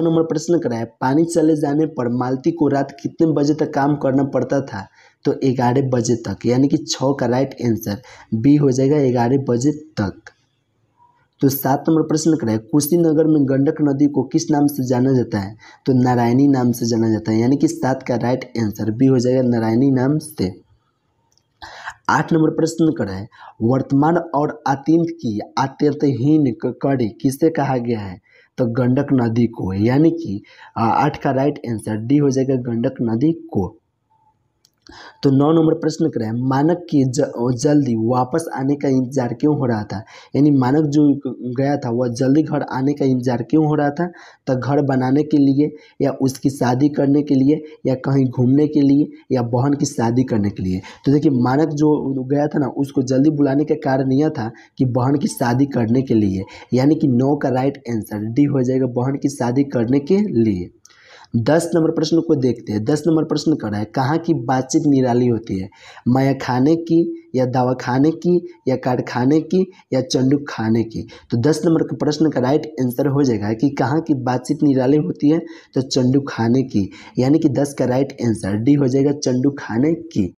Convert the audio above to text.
नौ number प्रश्न करा है पानी चले जाने पर मालती को रात कितने बजे तक काम करना पड़ता था तो ग्यारह बजे तक यानी कि छः का राइट आंसर बी हो जाएगा ग्यारह बजे तक तो सात नंबर प्रश्न है कुशीनगर में गंडक नदी को किस नाम से जाना जाता है तो नारायणी नाम से जाना जाता है यानी कि सात का राइट आंसर बी हो जाएगा नारायणी नाम से आठ नंबर प्रश्न करें वर्तमान और अतीत की अत्यतहीन कड़ी किसे कहा गया है तो गंडक नदी को यानी कि आठ का राइट आंसर डी हो जाएगा गंडक नदी को तो नौ नंबर प्रश्न करें मानक की जल्दी वापस आने का इंतजार क्यों हो रहा था यानी मानक जो गया था वह जल्दी घर आने का इंतजार क्यों हो रहा था तो घर बनाने के लिए या उसकी शादी करने के लिए या कहीं घूमने के लिए या बहन की शादी करने के लिए तो देखिए मानक जो गया था ना उसको जल्दी बुलाने का कारण यह था कि बहन की शादी करने के लिए यानी कि नौ का राइट आंसर डी हो जाएगा बहन की शादी करने के लिए दस नंबर प्रश्न को देखते हैं दस नंबर प्रश्न कर रहा है कहाँ की बातचीत निराली होती है खाने की या दवा खाने की या कारखाने की या चंडू खाने की तो दस नंबर के प्रश्न का राइट आंसर हो जाएगा कि कहाँ की बातचीत निराली होती है तो चंडू खाने की यानी कि दस का राइट आंसर डी हो जाएगा चंडू खाने की